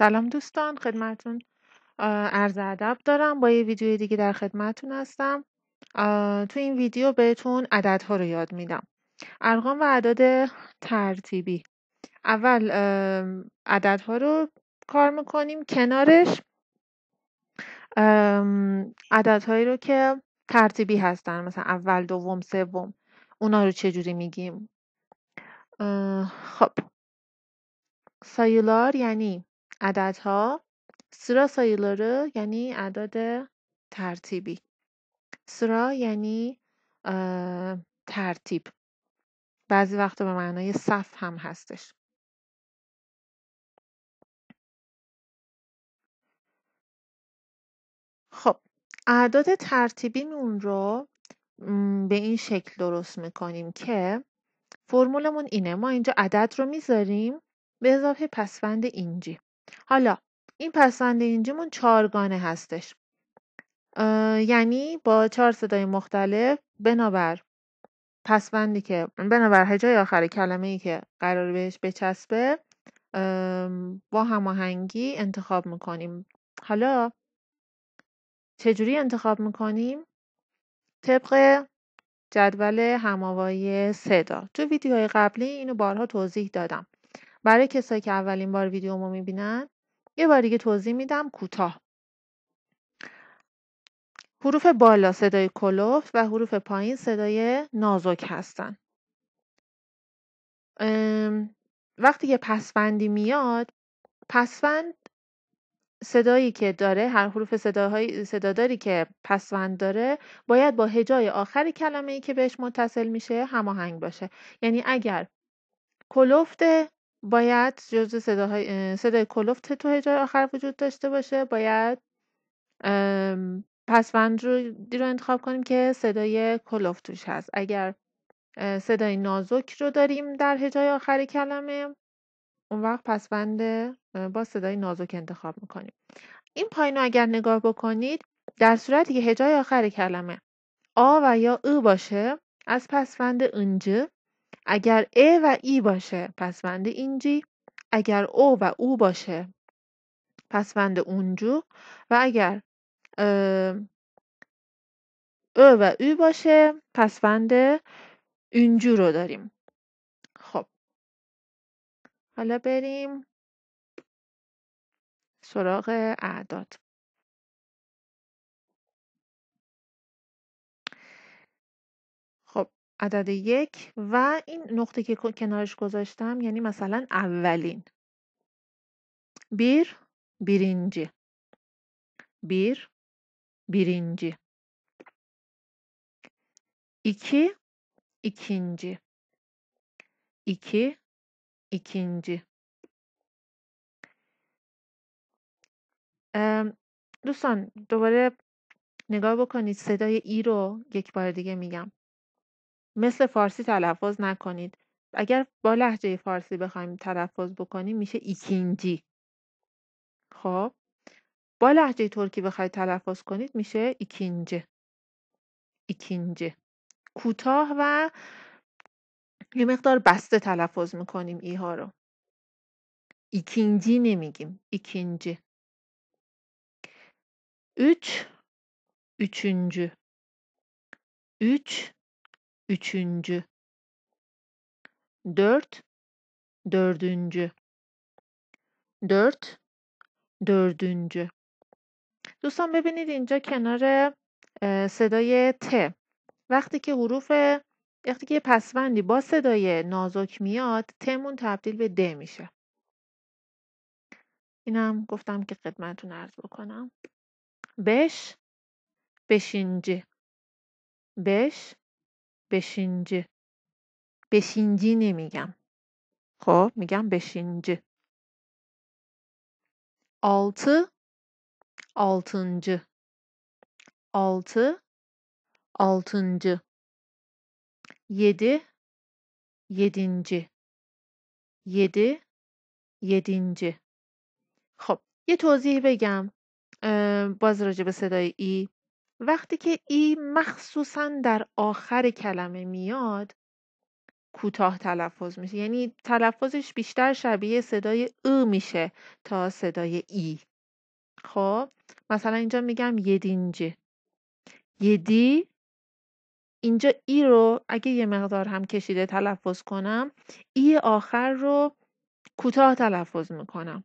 سلام دوستان خدمتون عرض ادب دارم با یه ویدیو دیگه در خدمتون هستم تو این ویدیو بهتون عددها رو یاد میدم ارقام و اعداد ترتیبی اول عددها رو کار میکنیم کنارش عددهایی رو که ترتیبی هستن مثلا اول دوم سوم اونا رو چجوری میگیم خب سایلار یعنی ها سرا sayıları یعنی عدد ترتیبی. سرا یعنی ترتیب بعضی وقتا به معنای صف هم هستش خب اعداد اون رو به این شکل درست میکنیم که فرمولمون اینه ما اینجا عدد رو میذاریم به اضافه پسوند اینجی حالا این پسند اینجیمون چهارگانه هستش یعنی با چهار صدای مختلف بنابر پسوندی که بنابر هجای آخر کلمه ای که قرار بهش بچسبه با هماهنگی انتخاب میکنیم حالا چجوری انتخاب میکنیم طبق جدول هماوایی صدا تو ویدیوهای قبلی اینو بارها توضیح دادم برای کسایی که اولین بار ما میبینن یه بار دیگه توضیح میدم کوتاه حروف بالا صدای کلفت و حروف پایین صدای نازک هستن وقتی که پسفندی میاد پسفند صدایی که داره هر حروف صداهای صداداری که پسوند داره باید با هجای آخر کلمه ای که بهش متصل میشه هماهنگ باشه یعنی اگر کلفت باید جزو صداهای صدای کلفت تو هجای آخر وجود داشته باشه. باید پسوند رو رو انتخاب کنیم که صدای کلفت توش هست. اگر صدای نازک رو داریم در هجای آخر کلمه، اون وقت پسوند با صدای نازک انتخاب میکنیم این پایین رو اگر نگاه بکنید، در صورتی که هجای آخر کلمه آ و یا ا باشه، از پسوند انجه اگر ا و ای e باشه پس اینجی اگر او و او باشه پس اونجو و اگر او و او باشه پس بند اونجو رو داریم خب حالا بریم سراغ اعداد عدد یک و این نقطه که کنارش گذاشتم یعنی مثلا اولین بیر بیرینجی. بیر بیرینجی. ایکی ایکینجی. ایکی ایکینجی. دوستان دوباره نگاه بکنید صدای ای رو یک بار دیگه میگم مثل فارسی تلفظ نکنید اگر با لحجه فارسی بخوایم تلفظ بکنیم میشه ایکینجی خب با لحجه ترکی بخواید تلفظ کنید میشه ایکینجه ایکینجه کوتاه و یه مقدار بسته تلفظ میکنیم ایها رو ایکینجی نمیگیم ایکینجی اوچ. üçüncü. اوچ. üçüncü dört dördüncü dört dördüncü دوستان ببینید اینجا کنار صدای ت وقتی که حروف وقتی که پسوندی با صدای نازک میاد تمون تبدیل به د میشه اینم گفتم که خدمتتون عرض بکنم بش بشینجه بش بشینجی بشینجی نمیگم خب میگم بشینجی altı altıncı altı altıncı yedi yedinci yedi yedinci خب یه توضیح بگم باز راجع به صدای ای وقتی که ای مخصوصا در آخر کلمه میاد کوتاه تلفظ میشه یعنی تلفظش بیشتر شبیه صدای او میشه تا صدای ای خب مثلا اینجا میگم یدینجه یدی اینجا ای رو اگه یه مقدار هم کشیده تلفظ کنم ای آخر رو کوتاه تلفظ میکنم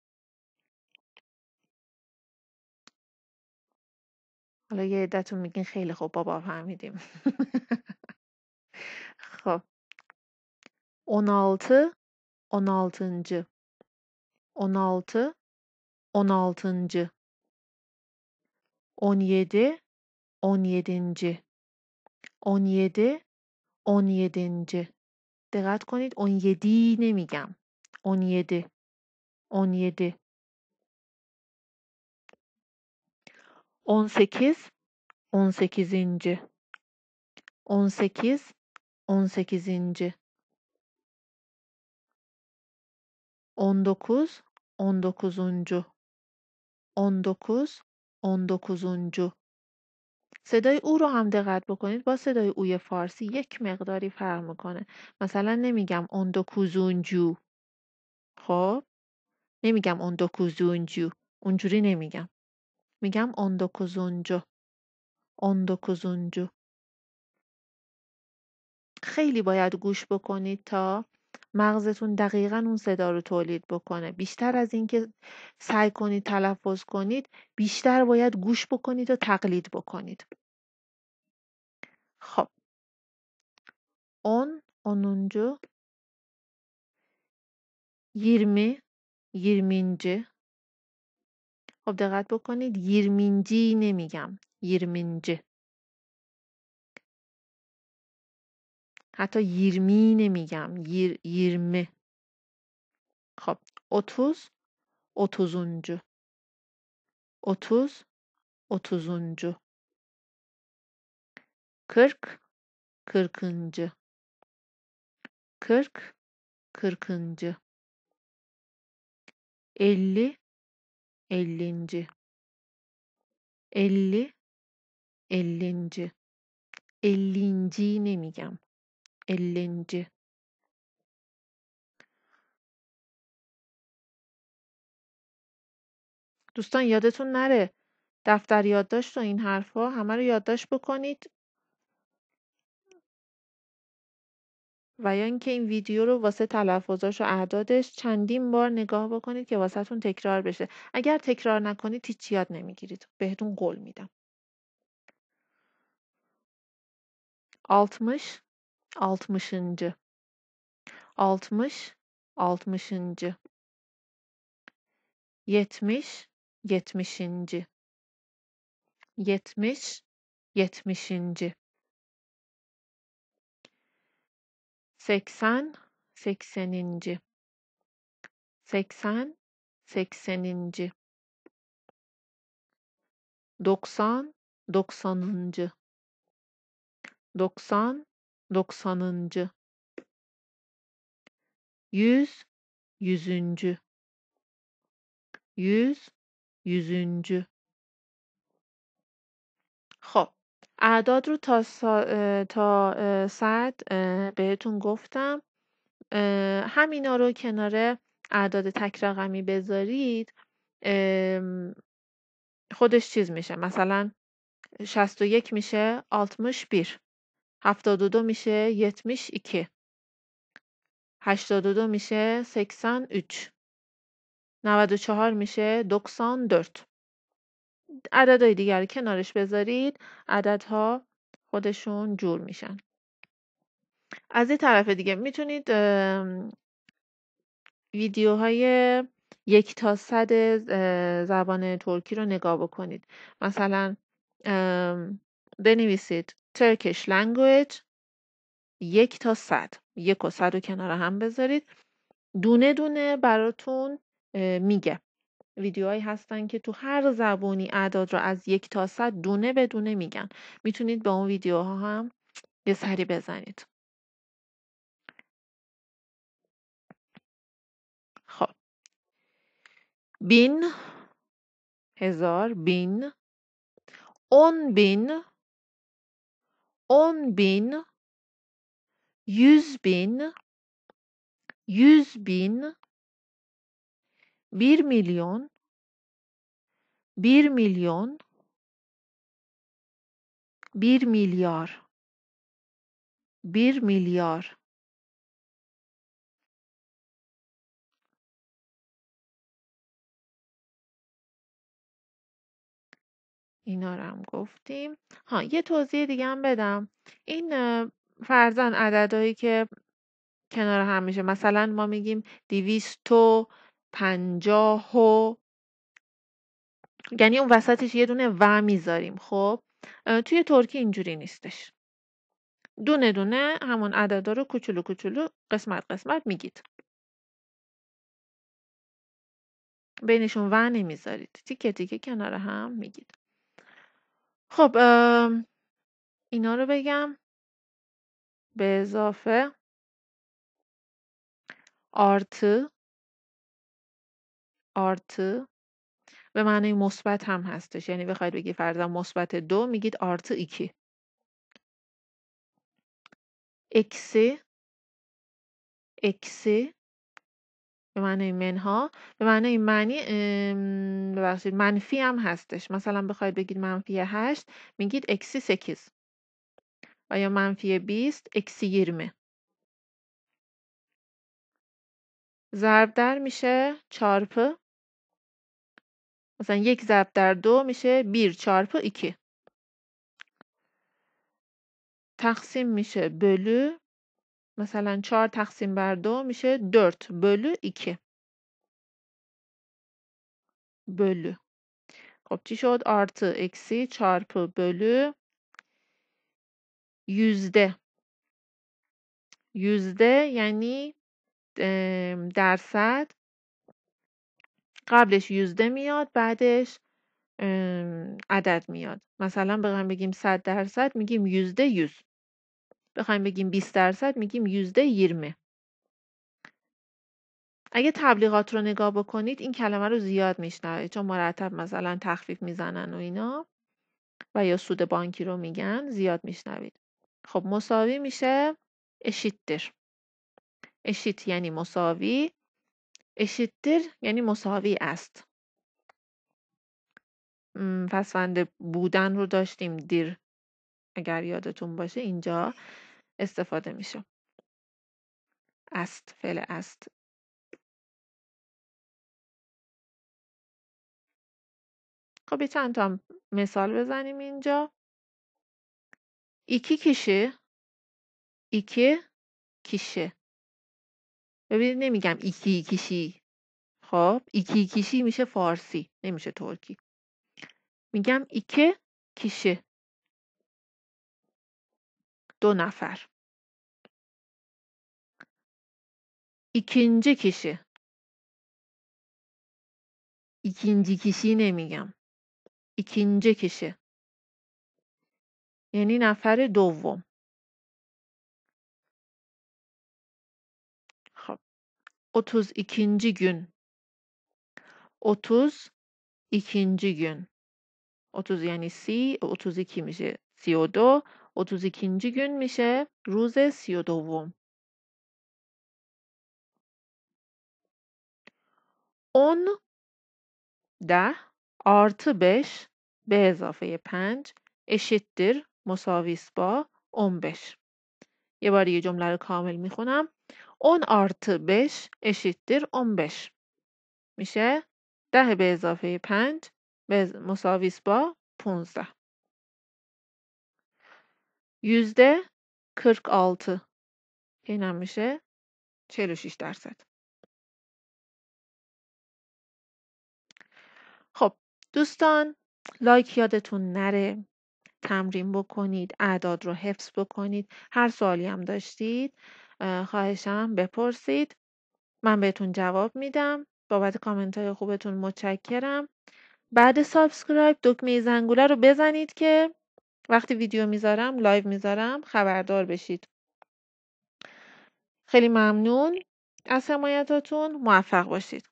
حالا یه عدتون میگین خیلی خوب بابا فهمیدیم خب 16 16. 16 16. 17 17. 17 17. دقت کنید 17 نمیگم 17 17 18 18. 18 18. 19 19. 19 19. صدای او رو هم دقت بکنید با صدای اوی فارسی یک مقداری فرق میکنه مثلا نمیگم اون دو کوزونجو خب نمیگم اون دو کوزونجو اونجوری نمیگم میگم 19. 19. خیلی باید گوش بکنید تا مغزتون دقیقا اون صدا رو تولید بکنه بیشتر از اینکه سعی کنید تلفظ کنید بیشتر باید گوش بکنید و تقلید بکنید خب اون اونونجو یرمی. یرمینجه. خب دقت بکنید ییرمینجی نمیگم ییرمینجی حتی ییرمی نمیگم ییر ییرمه خب اتوز اتوزونجو اتوز اتوزونجو kırk kırkıncı kırk kırkıncı elli ellinci elli ellinci ellinci نمیگم ellinci دوستان یادتون نره دفتر یادداشت و این حرفها همه رو یادداشت بکنید و یا اینکه این ویدیو رو واسه تلفظاش و اعدادش چندین بار نگاه بکنید که واسهتون تکرار بشه اگر تکرار نکنید هیچ یاد نمیگیرید بهتون قول میدم 60 60 60 60 70 70 70 70 80, sekseninci, 80, sekseninci, 90, doksanıncı, 90, doksanıncı, 100, yüzüncü, 100, yüzüncü, اعداد رو تا, سا... تا صد بهتون گفتم همینا رو کنار اعداد تک بذارید خودش چیز میشه مثلا 61 میشه 61 72 میشه 72 82 میشه 83 94 میشه 94 عددهای دیگر کنارش بذارید عددها خودشون جور میشن از این طرف دیگه میتونید ویدیوهای یک تا صد زبان ترکی رو نگاه بکنید مثلا بنویسید ترکش لنگویج یک تا صد یک و صد رو کنار هم بذارید دونه دونه براتون میگه ویدیوهایی هستن که تو هر زبونی اعداد رو از یک تا صد دونه به دونه میگن میتونید به اون ویدیوها هم یه سری بزنید خب بین هزار بین اون بین اون بین یوز بین یوز بین 1 milyon 1 milyon 1 milyar 1 milyar اینا هم گفتیم ها یه توضیح دیگه هم بدم این فرزن عددهایی که کنار هم میشه مثلا ما میگیم دیویستو پنجاه و یعنی اون وسطش یه دونه و میذاریم خب توی ترکی اینجوری نیستش دونه دونه همون عددا رو کوچولو کوچولو قسمت قسمت میگید بینشون و نمیذارید تیکه تیکه کنار هم میگید خب اینا رو بگم به اضافه آرتی artı به معنی مثبت هم هستش یعنی بخواید بگی فرضاً مثبت دو میگید artı 2 eksi eksi به معنی منها به معنی معنی ببخشید منفی هم هستش مثلا بخواید بگید منفی 8 میگید 8 آیا منفی 20 اکسی 20 ضرب در میشه چارپı مثلا یک ضرب در دو میشه بیر چارپو 2 تقسیم میشه بلو. مثلا 4 تقسیم بر دو میشه 4 بلو 2 بلو. خب چی شد آرت اکسی çarpı بلو یوزده یوزده یعنی درصد قبلش یوزده میاد بعدش عدد میاد مثلا بخوایم بگیم صد درصد میگیم یوزده یوز بخوایم بگیم 20 درصد میگیم یوزده یرمه اگه تبلیغات رو نگاه بکنید این کلمه رو زیاد میشنوید چون مرتب مثلا تخفیف میزنن و اینا و یا سود بانکی رو میگن زیاد میشنوید خب مساوی میشه اشیتر اشیت یعنی مساوی دیر یعنی مساوی است پسوند بودن رو داشتیم دیر اگر یادتون باشه اینجا استفاده میشه است فعل است خب چند تا مثال بزنیم اینجا ایکی کیشه ایکی کیشه ببینید نمیگم ایکی ایکیشی خب ایکی ایکیشی میشه فارسی نمیشه ترکی میگم ایکه کیشه دو نفر ikinci کشه. ikinci کیشی نمیگم ikinci کشه. یعنی نفر دوم اتوز اکینجی gün. اتوز gün. اتوز یعنی سی. اتوز میشه. سی و دو. میشه روز سی و دوم. ده آرت بش به اضافه پنج eşittir مساویس با 15 یه بار یه جمله رو کامل میخونم 10 artı 5 eşittir 15 میشه 10 به اضافه 5 مساویس با 15 yüzde 46 اینم میشه 46 درصد خب دوستان لایک یادتون نره تمرین بکنید اعداد رو حفظ بکنید هر سوالی هم داشتید خواهشم بپرسید من بهتون جواب میدم بابت کامنت های خوبتون متشکرم بعد سابسکرایب دکمه زنگوله رو بزنید که وقتی ویدیو میذارم لایو میذارم خبردار بشید خیلی ممنون از حمایتاتون موفق باشید